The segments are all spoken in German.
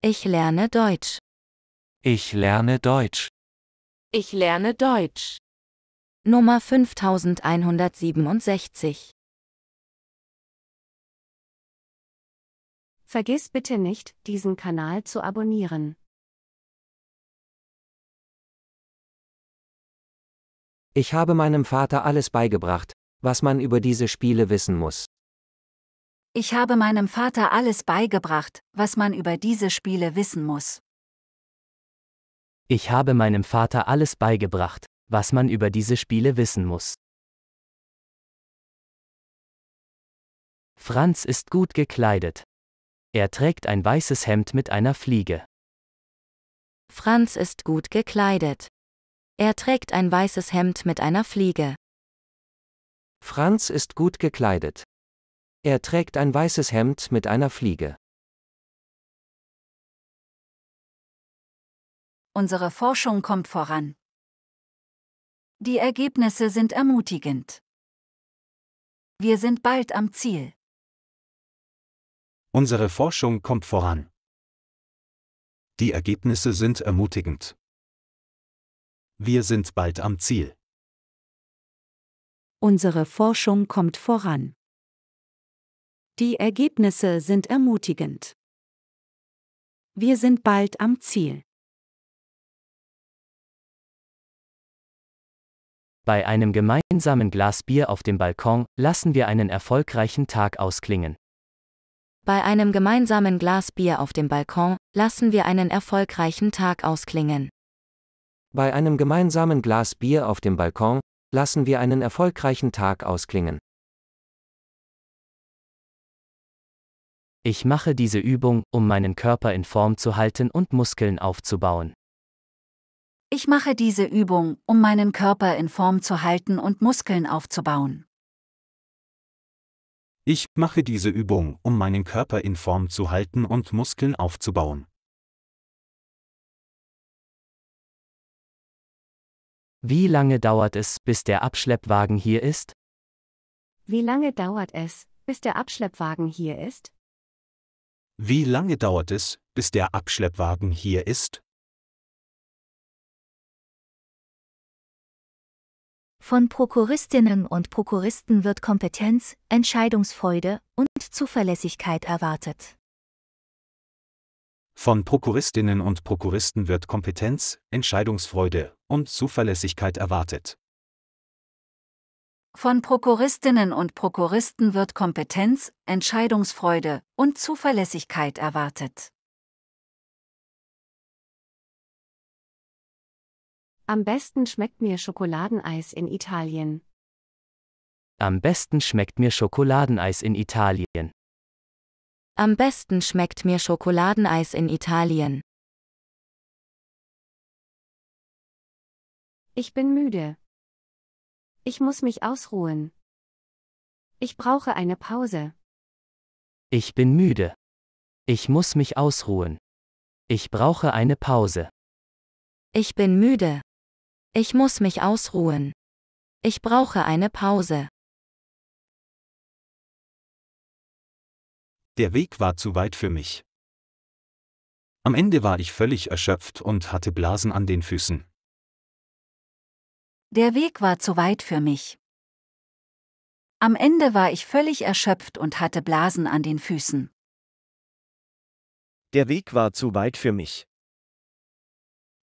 Ich lerne Deutsch. Ich lerne Deutsch. Ich lerne Deutsch. Nummer 5167. Vergiss bitte nicht, diesen Kanal zu abonnieren. Ich habe meinem Vater alles beigebracht, was man über diese Spiele wissen muss. Ich habe meinem Vater alles beigebracht, was man über diese Spiele wissen muss. Ich habe meinem Vater alles beigebracht, was man über diese Spiele wissen muss. Franz ist gut gekleidet. Er trägt ein weißes Hemd mit einer Fliege. Franz ist gut gekleidet. Er trägt ein weißes Hemd mit einer Fliege. Franz ist gut gekleidet. Er trägt ein weißes Hemd mit einer Fliege. Unsere Forschung kommt voran. Die Ergebnisse sind ermutigend. Wir sind bald am Ziel. Unsere Forschung kommt voran. Die Ergebnisse sind ermutigend. Wir sind bald am Ziel. Unsere Forschung kommt voran. Die Ergebnisse sind ermutigend. Wir sind bald am Ziel. Bei einem gemeinsamen Glas Bier auf dem Balkon lassen wir einen erfolgreichen Tag ausklingen. Bei einem gemeinsamen Glas Bier auf dem Balkon lassen wir einen erfolgreichen Tag ausklingen. Bei einem gemeinsamen Glas Bier auf dem Balkon lassen wir einen erfolgreichen Tag ausklingen. Ich mache diese Übung, um meinen Körper in Form zu halten und Muskeln aufzubauen. Ich mache diese Übung, um meinen Körper in Form zu halten und Muskeln aufzubauen. Ich mache diese Übung, um meinen Körper in Form zu halten und Muskeln aufzubauen. Wie lange dauert es, bis der Abschleppwagen hier ist? Wie lange dauert es, bis der Abschleppwagen hier ist? Wie lange dauert es, bis der Abschleppwagen hier ist? Von Prokuristinnen und Prokuristen wird Kompetenz, Entscheidungsfreude und Zuverlässigkeit erwartet. Von Prokuristinnen und Prokuristen wird Kompetenz, Entscheidungsfreude und Zuverlässigkeit erwartet. Von Prokuristinnen und Prokuristen wird Kompetenz, Entscheidungsfreude und Zuverlässigkeit erwartet. Am besten schmeckt mir Schokoladeneis in Italien. Am besten schmeckt mir Schokoladeneis in Italien. Am besten schmeckt mir Schokoladeneis in Italien. Ich bin müde. Ich muss mich ausruhen. Ich brauche eine Pause. Ich bin müde. Ich muss mich ausruhen. Ich brauche eine Pause. Ich bin müde. Ich muss mich ausruhen. Ich brauche eine Pause. Der Weg war zu weit für mich. Am Ende war ich völlig erschöpft und hatte Blasen an den Füßen. Der Weg war zu weit für mich. Am Ende war ich völlig erschöpft und hatte Blasen an den Füßen. Der Weg war zu weit für mich.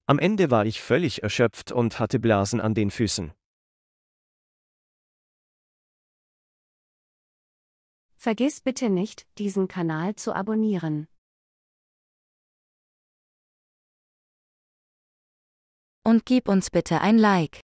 Am Ende war ich völlig erschöpft und hatte Blasen an den Füßen. Vergiss bitte nicht, diesen Kanal zu abonnieren. Und gib uns bitte ein Like.